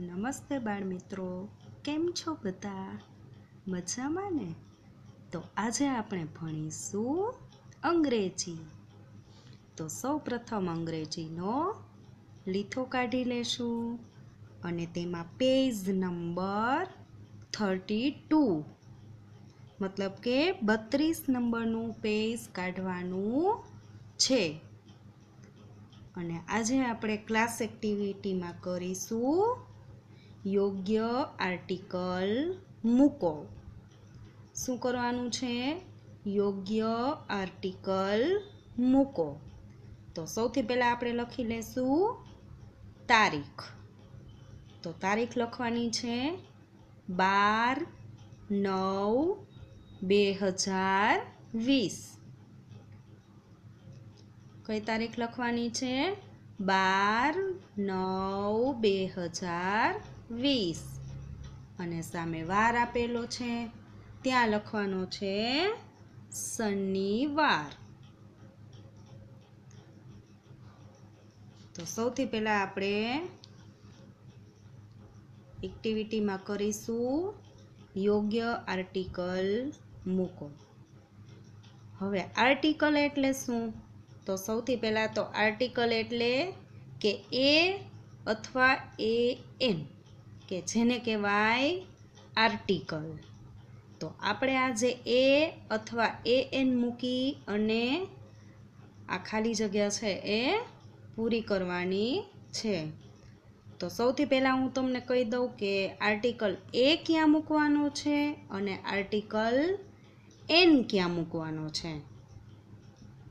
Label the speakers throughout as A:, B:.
A: નમસ્તે બાળ મિત્રો કેમ છો બધા મજામાં ને તો આજે આપણે ભણીશું અંગ્રેજી તો સૌ પ્રથમ અંગ્રેજીનો લીથો કાઢી લેશું અને તેમાં પેજ નંબર થર્ટી ટુ મતલબ કે બત્રીસ નંબરનું પેજ કાઢવાનું છે અને આજે આપણે ક્લાસ એક્ટિવિટીમાં કરીશું યોગ્ય આર્ટિકલ મૂકો શું કરવાનું છે યોગ્ય આર્ટિકલ મૂકો તો સૌથી પહેલાં આપણે લખી લેશું તારીખ તો તારીખ લખવાની છે બાર નવ બે હજાર વીસ કઈ તારીખ લખવાની છે બાર નવ બે હજાર વીસ અને સામે વાર આપેલો છે ત્યાં લખવાનો છે શનિવાર તો સૌથી પહેલાં આપણે એક્ટિવિટીમાં કરીશું યોગ્ય આર્ટિકલ મૂકો હવે આર્ટિકલ એટલે શું તો સૌથી પહેલાં તો આર્ટિકલ એટલે કે એ અથવા એ એન કે જેને કહેવાય આર્ટિકલ તો આપણે આ જે એ અથવા એ એન મૂકી અને આ ખાલી જગ્યા છે એ પૂરી કરવાની છે તો સૌથી પહેલાં હું તમને કહી દઉં કે આર્ટિકલ એ ક્યાં મૂકવાનો છે અને આર્ટિકલ એન ક્યાં મૂકવાનો છે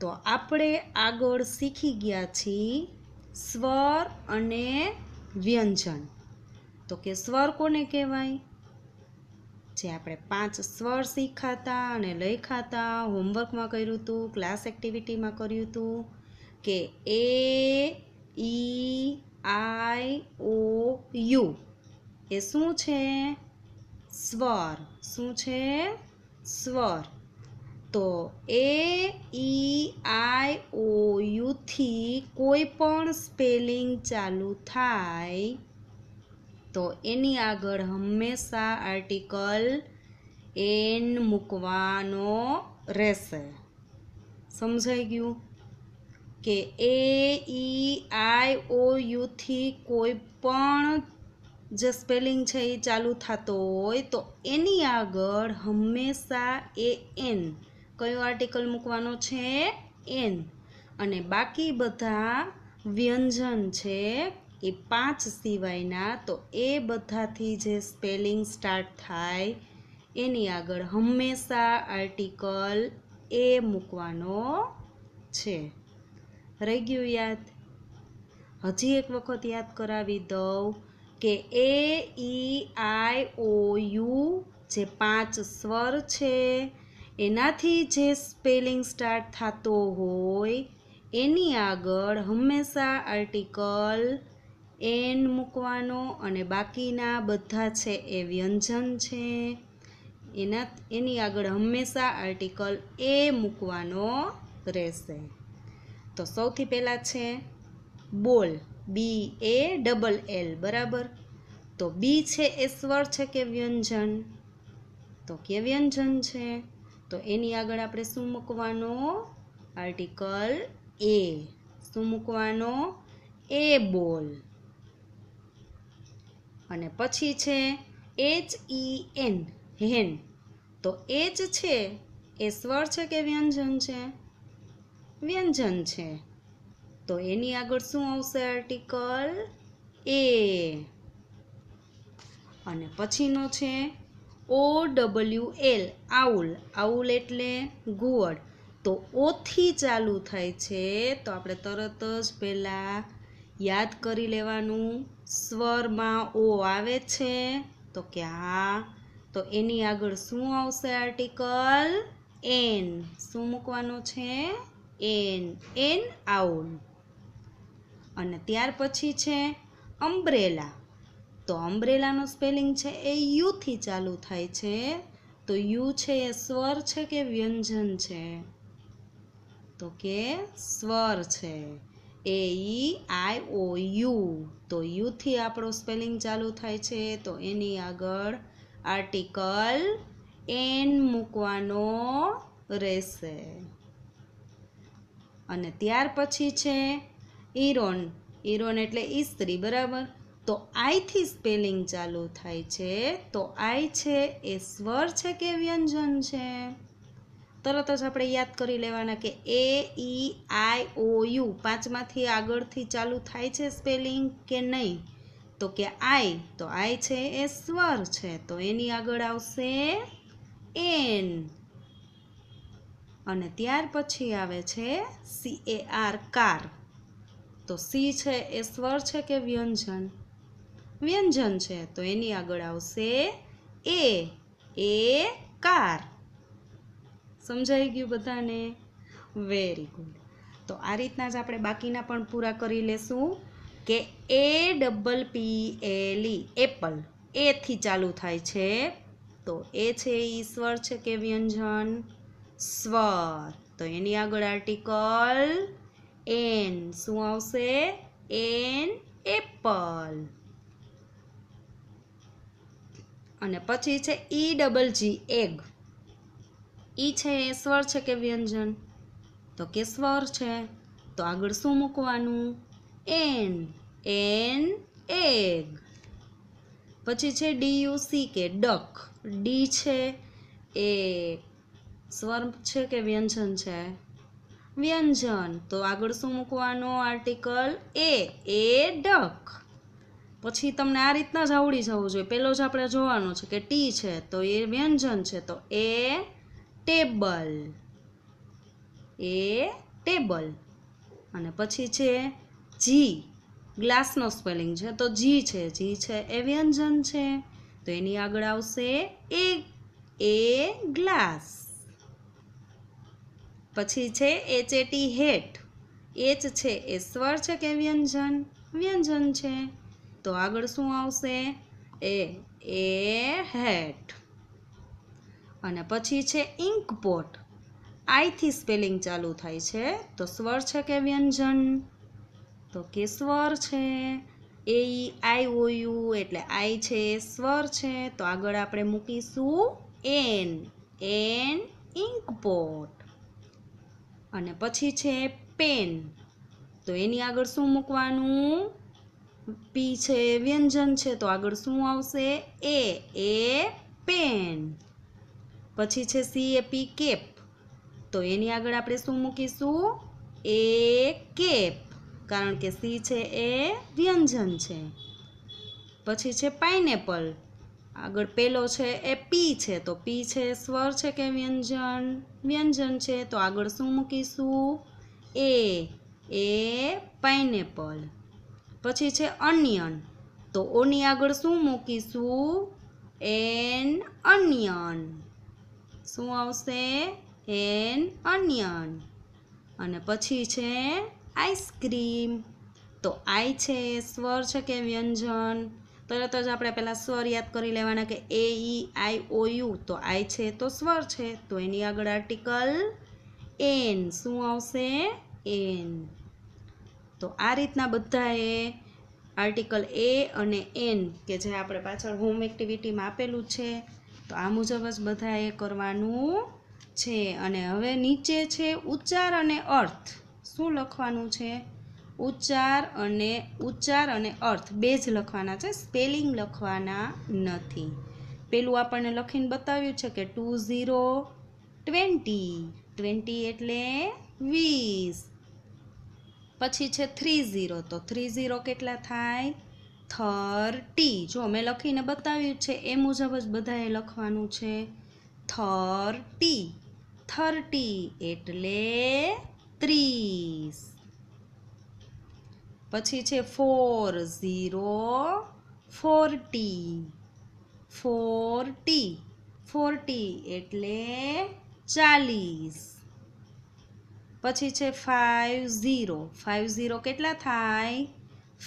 A: તો આપણે આગળ શીખી ગયા છીએ સ્વર અને વ્યંજન તો કે સ્વર કોને કહેવાય જે આપણે પાંચ સ્વર શીખાતા અને લખાતા હોમવર્કમાં કર્યું હતું ક્લાસ એક્ટિવિટીમાં કર્યું હતું કે એ ઈ આઈ ઓ યુ એ શું છે સ્વર શું છે સ્વર તો એ ઈ આઈ ઓ યુથી કોઈ પણ સ્પેલિંગ ચાલુ થાય તો એની આગળ હંમેશા આર્ટિકલ એન મૂકવાનો રહેશે સમજાઈ ગયું કે એ ઈ આઈ ઓ યુથી કોઈ પણ જે સ્પેલિંગ છે એ ચાલુ થતો હોય તો એની આગળ હંમેશા એ એન કયો આર્ટિકલ મૂકવાનો છે એન અને બાકી બધા વ્યંજન છે એ પાંચ સિવાયના તો એ બધાથી જે સ્પેલિંગ સ્ટાર્ટ થાય એની આગળ હંમેશા આર્ટિકલ એ મૂકવાનો છે રહી ગયું યાદ હજી એક વખત યાદ કરાવી દઉં કે એ ઈ આઈ ઓ યુ જે પાંચ સ્વર છે એનાથી જે સ્પેલિંગ સ્ટાર્ટ થતો હોય એની આગળ હંમેશા આર્ટિકલ એન મૂકવાનો અને બાકીના બધા છે એ વ્યંજન છે એના એની આગળ હંમેશા આર્ટિકલ એ મૂકવાનો રહેશે તો સૌથી પહેલાં છે બોલ બી એ ડબલ એલ બરાબર તો બી છે એ સ્વર છે કે વ્યંજન તો કે વ્યંજન છે તો એની આગળ આપણે શું મૂકવાનો આર્ટિકલ એ શું મૂકવાનો એ બોલ અને પછી છે એચ ઈ એન હેન તો એચ છે એ સ્વર છે કે વ્યંજન છે વ્યંજન છે તો એની આગળ શું આવશે આર્ટિકલ એ અને પછીનો છે O W L owl owl એટલે ગુવડ તો ઓથી ચાલુ થાય છે તો આપણે તરત જ પહેલાં યાદ કરી લેવાનું સ્વરમાં ઓ આવે છે તો કે હા તો એની આગળ શું આવશે આર્ટિકલ એન શું મૂકવાનું છે એન એન આઉલ અને ત્યાર પછી છે અમ્બ્રેલા તો અમ્બ્રેલાનું સ્પેલિંગ છે એ યુથી ચાલુ થાય છે તો યુ છે એ સ્વર છે કે વ્યંજન છે તો કે સ્વર છે એ ઈ આઈ ઓ યુ તો યુથી આપણો સ્પેલિંગ ચાલુ થાય છે તો એની આગળ આર્ટિકલ એન મૂકવાનો રહેશે અને ત્યાર પછી છે ઈરોન ઈરોન એટલે ઈસ્ત્રી બરાબર તો આઈથી સ્પેલિંગ ચાલુ થાય છે તો આઈ છે એ સ્વર છે કે વ્યંજન છે તરત જ આપણે યાદ કરી લેવાના કે એ ઈ આઈ ઓ યુ પાંચમાંથી આગળથી ચાલુ થાય છે સ્પેલિંગ કે નહીં તો કે આઈ તો આઈ છે એ સ્વર છે તો એની આગળ આવશે એન અને ત્યાર પછી આવે છે સી એ આર કાર તો સી છે એ સ્વર છે કે વ્યંજન વ્યંજન છે તો એની આગળ આવશે એ એ કાર સમજાઈ ગયું બધાને વેરી ગુડ તો આ રીતના જ આપણે બાકીના પણ પૂરા કરી લેશું કે A double P L E apple એથી ચાલુ થાય છે તો એ છે ઈશ્વર છે કે વ્યંજન સ્વર તો એની આગળ આર્ટિકલ એન શું આવશે એન એપલ અને પછી છે ઈ ડબલ જી એગ ઈ છે એ સ્વર છે કે વ્યંજન તો કે સ્વર છે તો આગળ શું મૂકવાનું એન એન એગ પછી છે D U C K duck D છે એ સ્વર છે કે વ્યંજન છે વ્યંજન તો આગળ શું મૂકવાનું આર્ટિકલ એ એ ડક પછી તમને આ રીતના જ આવડી જવું જોઈએ પહેલો જ આપણે જોવાનું છે કે ટી છે તો એ વ્યંજન છે તો એ ટેબલ એ ટેબલ અને પછી છે જી ગ્લાસનો સ્પેલિંગ છે તો જી છે જી છે એ વ્યંજન છે તો એની આગળ આવશે એ એ ગ્લાસ પછી છે એચેટી હેટ એચ છે એ સ્વર છે કે વ્યંજન વ્યંજન છે તો આગળ શું આવશે એ એ હેટ અને પછી છે ઇન્ક પોટ આઈથી સ્પેલિંગ ચાલુ થાય છે તો સ્વર છે કે વ્યંજન તો કે સ્વર છે એ આઈ ઓ એટલે આઈ છે સ્વર છે તો આગળ આપણે મૂકીશું એન એન ઇન્ક પોટ અને પછી છે પેન તો એની આગળ શું મૂકવાનું પી છે વ્યંજન છે તો આગળ શું આવશે એ એ પેન પછી છે સી એ પી કેપ તો એની આગળ આપણે શું મૂકીશું એ કેપ કારણ કે સી છે એ વ્યંજન છે પછી છે પાઇનેપલ આગળ પેલો છે એ પી છે તો પી છે સ્વર છે કે વ્યંજન વ્યંજન છે તો આગળ શું મૂકીશું એ એ પાઇનેપલ પછી છે અનિયન તો ઓની આગળ શું મૂકીશું એન અનિયન શું આવશે એન અનિયન અને પછી છે આઈસ્ક્રીમ તો આઈ છે સ્વર છે કે વ્યંજન તરત જ આપણે પહેલાં સ્વર યાદ કરી લેવાના કે એ ઈ આઈ ઓ યુ તો આઈ છે તો સ્વર છે તો એની આગળ આર્ટિકલ એન શું આવશે એન તો આ રીતના બધાએ આર્ટિકલ એ અને એન કે જે આપણે પાછળ હોમ એક્ટિવિટીમાં આપેલું છે તો આ મુજબ જ બધાએ કરવાનું છે અને હવે નીચે છે ઉચ્ચાર અને અર્થ શું લખવાનું છે ઉચ્ચાર અને ઉચ્ચાર અને અર્થ બે જ લખવાના છે સ્પેલિંગ લખવાના નથી પેલું આપણને લખીને બતાવ્યું છે કે ટુ ઝીરો ટ્વેન્ટી ટ્વેન્ટી એટલે વીસ પછી છે થ્રી ઝીરો તો થ્રી ઝીરો કેટલા થાય થર્ટી જો મેં લખીને બતાવ્યું છે એ મુજબ જ બધાએ લખવાનું છે થર્ટી થર્ટી એટલે ત્રીસ પછી છે four zero forty forty forty એટલે ચાલીસ પછી છે ફાઇવ ઝીરો ફાઇવ ઝીરો કેટલા થાય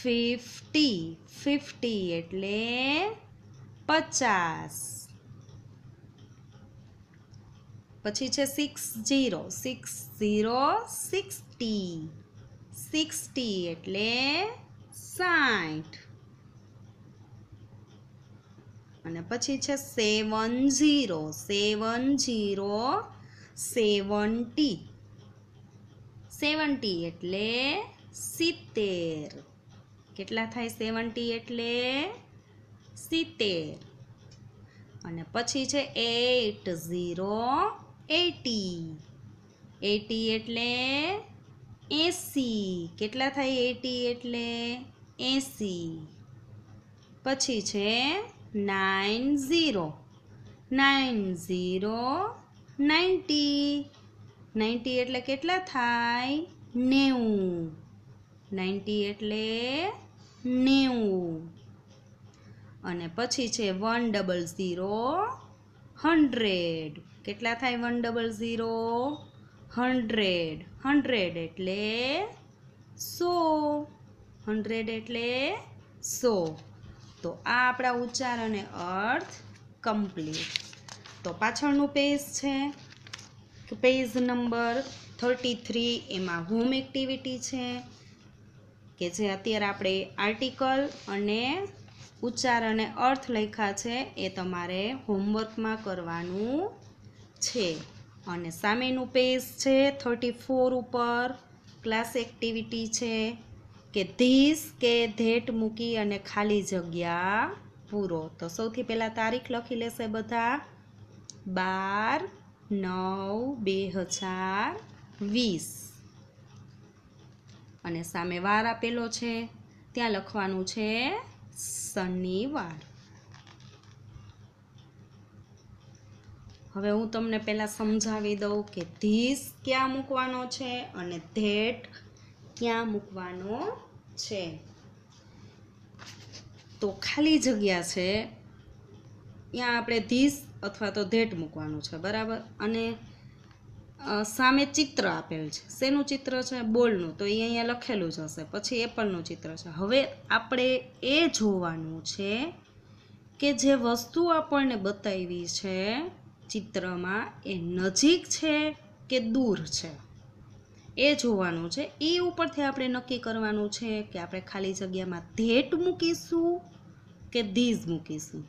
A: ફિફ્ટી ફિફ્ટી એટલે પચાસ પછી છે six zero six zero sixty sixty એટલે સાઠ અને પછી છે seven zero seven zero seventy seventy એટલે સિત્તેર કેટલા થાય સેવન્ટી એટલે સિત્તેર અને પછી છે એટ ઝીરો એટી એટી એટલે એસી કેટલા થાય એટી એટલે એંસી પછી છે nine zero nine zero ninety ninety એટલે કેટલા થાય નેવું નાઇન્ટી એટલે નેવું અને પછી છે વન ડબલ ઝીરો હન્ડ્રેડ કેટલા થાય one double zero hundred hundred એટલે સો હન્ડ્રેડ એટલે સો તો આ આપણા ઉચ્ચાર અને અર્થ કમ્પ્લીટ તો પાછળનું પેજ છે પેજ નંબર થર્ટી થ્રી એમાં હોમ એક્ટિવિટી છે કે જે અત્યારે આપણે આર્ટિકલ અને ઉચ્ચાર અને અર્થ લખ્યા છે એ તમારે હોમવર્કમાં કરવાનું છે અને સામેનું પેજ છે થર્ટી ફોર ઉપર ક્લાસ એક્ટિવિટી છે કે ધીસ કે ધેટ મૂકી અને ખાલી જગ્યા પૂરો તો સૌથી પહેલાં તારીખ લખી લેશે બધા બાર નવ બે હજાર વીસ અને સામે વાર આપેલો છે ત્યાં લખવાનું છે શનિવાર હવે હું તમને પહેલાં સમજાવી દઉં કે ધીસ ક્યાં મૂકવાનો છે અને ધેટ ક્યાં મૂકવાનો છે તો ખાલી જગ્યા છે ત્યાં આપણે ધીસ અથવા તો ધેટ મૂકવાનું છે બરાબર અને સામે ચિત્ર આપેલ છે શેનું ચિત્ર છે બોલનું તો એ અહીંયા લખેલું જ હશે પછી એપલનું ચિત્ર છે હવે આપણે એ જોવાનું છે કે જે વસ્તુ આપણને બતાવી છે ચિત્રમાં એ નજીક છે કે દૂર છે એ જોવાનું છે એ ઉપરથી આપણે નક્કી કરવાનું છે કે આપણે ખાલી જગ્યામાં ધેટ મૂકીશું કે ધીઝ મૂકીશું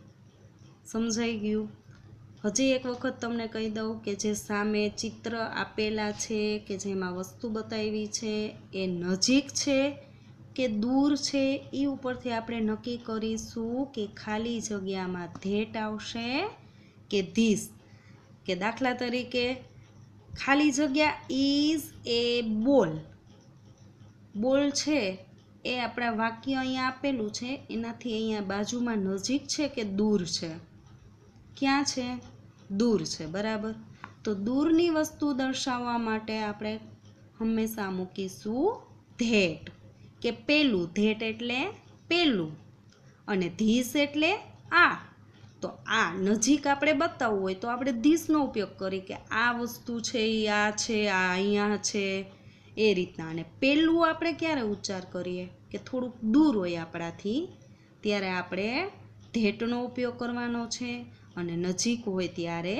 A: સમજાઈ ગયું હજી એક વખત તમને કહી દઉં કે જે સામે ચિત્ર આપેલા છે કે જેમાં વસ્તુ બતાવી છે એ નજીક છે કે દૂર છે એ ઉપરથી આપણે નક્કી કરીશું કે ખાલી જગ્યામાં ધેટ આવશે કે ધીસ કે દાખલા તરીકે ખાલી જગ્યા ઇઝ એ બોલ બોલ છે એ આપણા વાક્ય અહીંયા આપેલું છે એનાથી અહીંયા બાજુમાં નજીક છે કે દૂર છે ક્યાં છે દૂર છે બરાબર તો દૂરની વસ્તુ દર્શાવવા માટે આપણે હંમેશા મૂકીશું ધેટ કે પેલું ધેટ એટલે પેલું અને ધીસ એટલે આ તો આ નજીક આપણે બતાવવું હોય તો આપણે ધીસનો ઉપયોગ કરીએ કે આ વસ્તુ છે એ આ છે આ અહીંયા છે એ રીતના અને પેલું આપણે ક્યારે ઉચ્ચાર કરીએ કે થોડુંક દૂર હોય આપણાથી ત્યારે આપણે ધેટનો ઉપયોગ કરવાનો છે અને નજીક હોય ત્યારે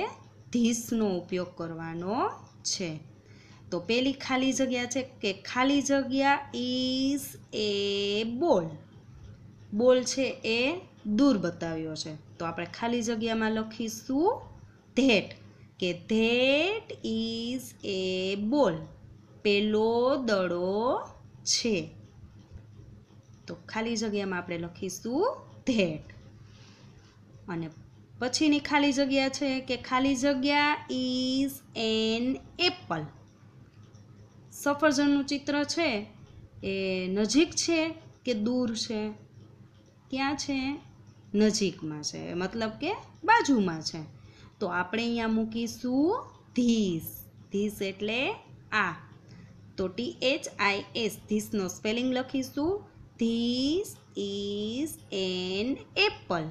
A: ધીસનો ઉપયોગ કરવાનો છે તો પેલી ખાલી જગ્યા છે કે ખાલી જગ્યા ઇઝ એ બોલ બોલ છે એ દૂર બતાવ્યો છે તો આપણે ખાલી જગ્યામાં લખીશું ધેટ કે ધેટ ઇઝ એ બોલ પેલો દડો છે તો ખાલી જગ્યામાં આપણે લખીશું ધેટ અને પછીની ખાલી જગ્યા છે કે ખાલી જગ્યા ઇઝ એન એપલ સફરજનનું ચિત્ર છે એ નજીક છે કે દૂર છે ક્યાં છે નજીકમાં છે મતલબ કે બાજુમાં છે તો આપણે અહીંયા મૂકીશું ધીસ ધીસ એટલે આ તો ટી એચ આઈ એસ ધીસનો સ્પેલિંગ લખીશું ધીસ ઇઝ એન એપલ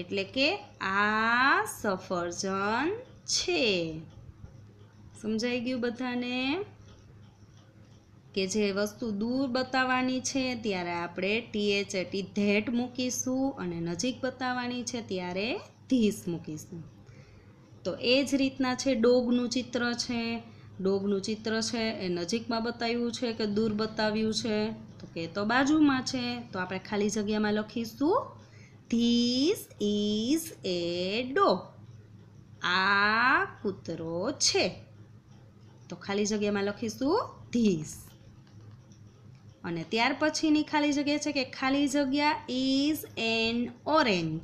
A: એટલે કે આ સફરજન છે સમજાઈ ગયું બધાને કે જે વસ્તુ દૂર બતાવવાની છે ત્યારે આપણે ટીએચ એટી ધેટ મૂકીશું અને નજીક બતાવવાની છે ત્યારે ધીસ મૂકીશું તો એ જ રીતના છે ડોગનું ચિત્ર છે ડોગનું ચિત્ર છે એ નજીકમાં બતાવ્યું છે કે દૂર બતાવ્યું છે તો કે તો બાજુમાં છે તો આપણે ખાલી જગ્યામાં લખીશું ધીસ ઇઝ એ ડો આ કૂતરો છે તો ખાલી જગ્યામાં લખીશું ધીસ અને ત્યાર પછીની ખાલી જગ્યા છે કે ખાલી જગ્યા ઇઝ એન ઓરેન્જ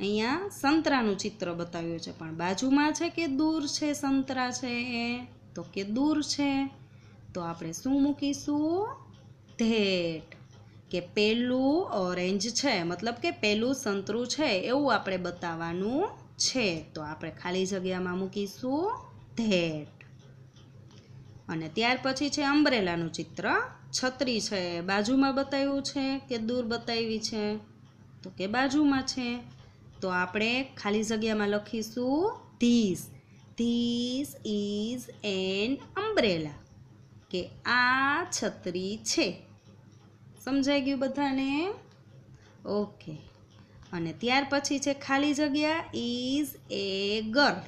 A: અહીંયા સંતરાનું ચિત્ર બતાવ્યું છે પણ બાજુમાં છે કે દૂર છે સંતરા છે એ તો કે દૂર છે તો આપણે શું મૂકીશું ધેટ કે પહેલું ઓરેન્જ છે મતલબ કે પહેલું સંતરું છે એવું આપણે બતાવવાનું છે તો આપણે ખાલી જગ્યામાં મૂકીશું ધેટ અને ત્યાર પછી છે અમ્બ્રેલાનું ચિત્ર છત્રી છે બાજુમાં બતાવ્યું છે કે દૂર બતાવી છે તો કે બાજુમાં છે તો આપણે ખાલી જગ્યામાં લખીશું this this is an umbrella કે આ છત્રી છે સમજાઈ ગયું બધાને ઓકે અને ત્યાર પછી છે ખાલી જગ્યા ઇઝ એ ગર્લ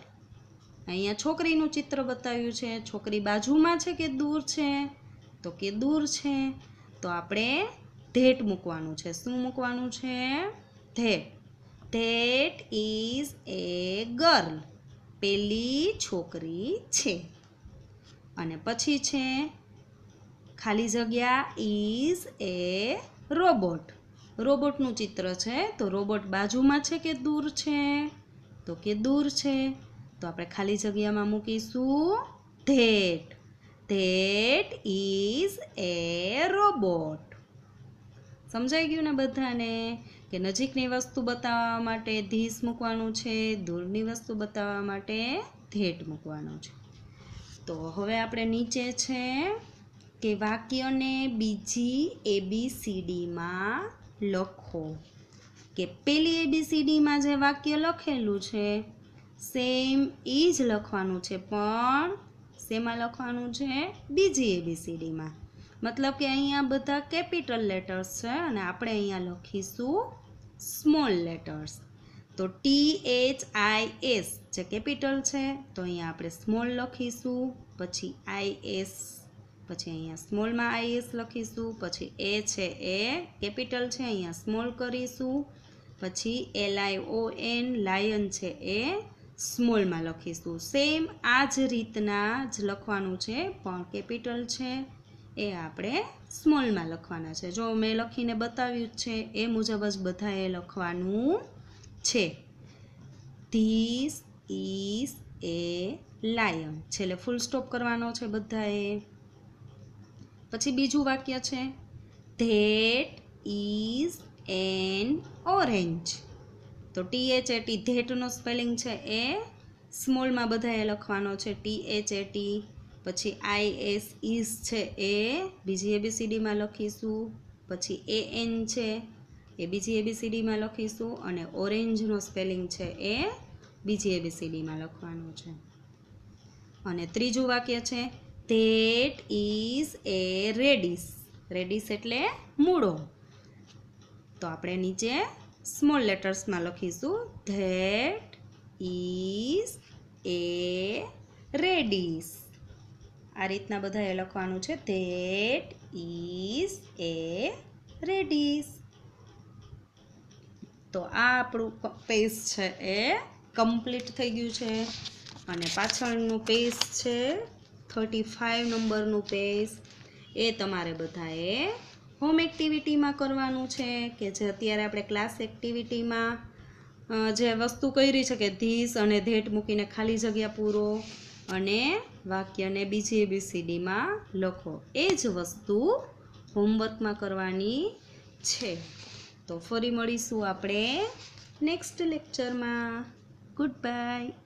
A: અહીંયા છોકરીનું ચિત્ર બતાવ્યું છે છોકરી બાજુમાં છે કે દૂર છે તો કે દૂર છે તો આપણે ધેટ મૂકવાનું છે શું મૂકવાનું છે that that is a girl પેલી છોકરી છે અને પછી છે ખાલી જગ્યા ઇઝ એ રોબોટ રોબોટનું ચિત્ર છે તો રોબોટ બાજુમાં છે કે દૂર છે તો કે દૂર છે તો આપણે ખાલી જગ્યામાં મૂકીશું that that is a robot સમજાઈ ગયું ને બધાને કે નજીકની વસ્તુ બતાવવા માટે ધીસ મૂકવાનું છે દૂરની વસ્તુ બતાવવા માટે ધેટ મૂકવાનું છે તો હવે આપણે નીચે છે કે વાક્યને બીજી એબીસીડીમાં લખો કે પેલી એબીસીડીમાં જે વાક્ય લખેલું છે સેમ એ જ લખવાનું છે પણ શેમાં લખવાનું છે બીજી એબીસીડીમાં મતલબ કે અહીંયા બધા કેપિટલ લેટર્સ છે અને આપણે અહીંયા લખીશું સ્મોલ લેટર્સ તો ટી એચ આઈ એસ જે કેપિટલ છે તો અહીંયા આપણે સ્મોલ લખીશું પછી આઈ એસ પછી અહીંયા સ્મોલમાં આઈએસ લખીશું પછી એ છે એ કેપિટલ છે અહીંયા સ્મોલ કરીશું પછી L I O N lion છે એ સ્મોલમાં લખીશું સેમ આ જ રીતના જ લખવાનું છે પણ કેપિટલ છે એ આપણે સ્મોલમાં લખવાના છે જો મેં લખીને બતાવ્યું જ છે એ મુજબ જ બધાએ લખવાનું છે ધીસ ઇસ એ લાયન છેલ્લે ફૂલ સ્ટોપ કરવાનો છે બધાએ પછી બીજું વાક્ય છે ધેટ ઇઝ એન ઓરેન્જ તો ટી એચ એ ટી ધેટનો સ્પેલિંગ છે એ સ્મોલમાં બધાએ લખવાનો છે ટી એચ એ ટી પછી આઈ એસ ઇઝ છે એ બીજી એબીસીડીમાં લખીશું પછી એ એન છે એ બીજી એબીસીડીમાં લખીશું અને ઓરેન્જનો સ્પેલિંગ છે એ બીજી એબીસીડીમાં લખવાનો છે અને ત્રીજું વાક્ય છે that is a radish radish એટલે મૂળો તો આપણે નીચે સ્મોલ લેટર્સમાં લખીશું ધેટ ઇઝ એ રેડિસ આ રીતના બધાએ લખવાનું છે ધેટ ઇઝ એ રેડિસ તો આ આપણું પેજ છે એ કમ્પ્લીટ થઈ ગયું છે અને પાછળનું પેજ છે થર્ટી ફાઇવ નંબરનું પેજ એ તમારે બધાએ હોમ એક્ટિવિટીમાં કરવાનું છે કે જે અત્યારે આપણે ક્લાસ એક્ટિવિટીમાં જે વસ્તુ કરી છે કે ધીસ અને ધેટ મૂકીને ખાલી જગ્યા પૂરો અને વાક્યને બીજી એબીસીડીમાં લખો એ જ વસ્તુ હોમવર્કમાં કરવાની છે તો ફરી મળીશું આપણે નેક્સ્ટ લેક્ચરમાં ગુડ બાય